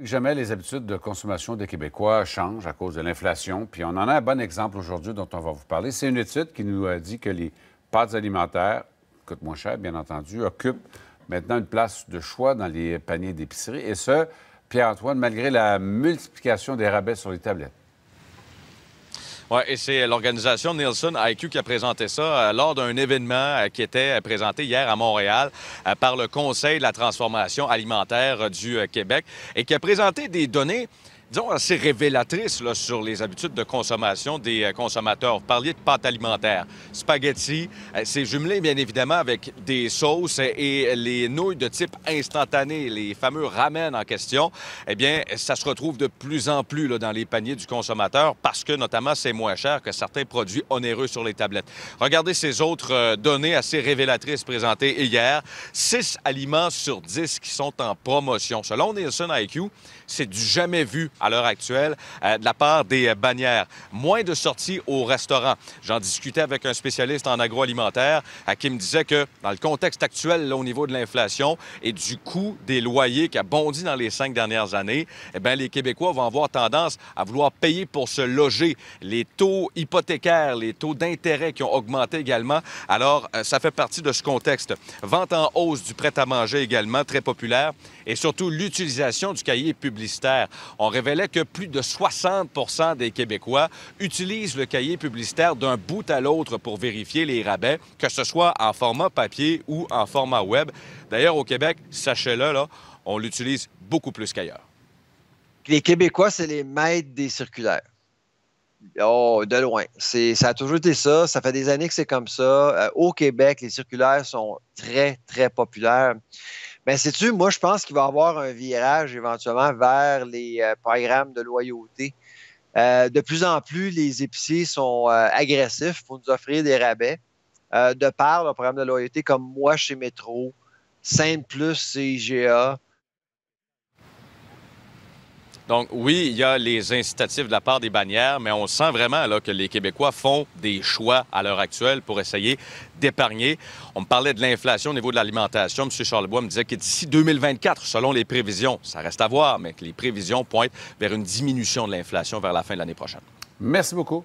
Jamais les habitudes de consommation des Québécois changent à cause de l'inflation. Puis on en a un bon exemple aujourd'hui dont on va vous parler. C'est une étude qui nous a dit que les pâtes alimentaires, coûtent moins cher bien entendu, occupent maintenant une place de choix dans les paniers d'épicerie. Et ce, Pierre-Antoine, malgré la multiplication des rabais sur les tablettes. Oui, et c'est l'organisation Nielsen IQ qui a présenté ça euh, lors d'un événement euh, qui était euh, présenté hier à Montréal par le Conseil de la transformation alimentaire du Québec et qui a présenté des données assez révélatrice sur les habitudes de consommation des euh, consommateurs. Vous parliez de pâtes alimentaires, spaghetti, euh, c'est jumelé bien évidemment avec des sauces et les nouilles de type instantané, les fameux ramen en question. Eh bien, ça se retrouve de plus en plus dans les paniers du consommateur parce que notamment c'est moins cher que certains produits onéreux sur les tablettes. Regardez ces autres euh, données assez révélatrices présentées hier. Six aliments sur 10 qui sont en promotion. Selon Nielsen IQ, c'est du jamais vu à l'heure actuelle euh, de la part des euh, bannières. Moins de sorties au restaurant. J'en discutais avec un spécialiste en agroalimentaire euh, qui me disait que dans le contexte actuel au niveau de l'inflation et du coût des loyers qui a bondi dans les cinq dernières années, eh bien, les Québécois vont avoir tendance à vouloir payer pour se loger. Les taux hypothécaires, les taux d'intérêt qui ont augmenté également. Alors, ça fait partie de ce contexte. Vente en hausse du prêt-à-manger également, très populaire, et surtout l'utilisation du cahier publicitaire. On révèle est que plus de 60 des Québécois utilisent le cahier publicitaire d'un bout à l'autre pour vérifier les rabais, que ce soit en format papier ou en format web. D'ailleurs, au Québec, sachez-le, là, on l'utilise beaucoup plus qu'ailleurs. Les Québécois, c'est les maîtres des circulaires. Oh, de loin. C'est, ça a toujours été ça. Ça fait des années que c'est comme ça. Euh, au Québec, les circulaires sont très, très populaires. Mais ben, sais-tu, moi, je pense qu'il va y avoir un virage éventuellement vers les euh, programmes de loyauté. Euh, de plus en plus, les épiciers sont euh, agressifs pour nous offrir des rabais de par le programme de loyauté, comme moi chez Métro, Sainte Plus, CGA, donc oui, il y a les incitatifs de la part des bannières, mais on sent vraiment là, que les Québécois font des choix à l'heure actuelle pour essayer d'épargner. On me parlait de l'inflation au niveau de l'alimentation. M. Charlebois me disait que d'ici 2024, selon les prévisions, ça reste à voir, mais que les prévisions pointent vers une diminution de l'inflation vers la fin de l'année prochaine. Merci beaucoup.